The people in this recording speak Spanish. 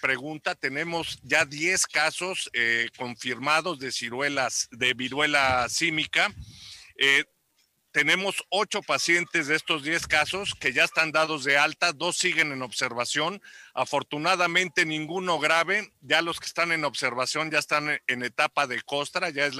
pregunta, tenemos ya 10 casos eh, confirmados de ciruelas, de viruela símica. Eh, tenemos 8 pacientes de estos 10 casos que ya están dados de alta, dos siguen en observación. Afortunadamente ninguno grave, ya los que están en observación ya están en etapa de costra, ya es la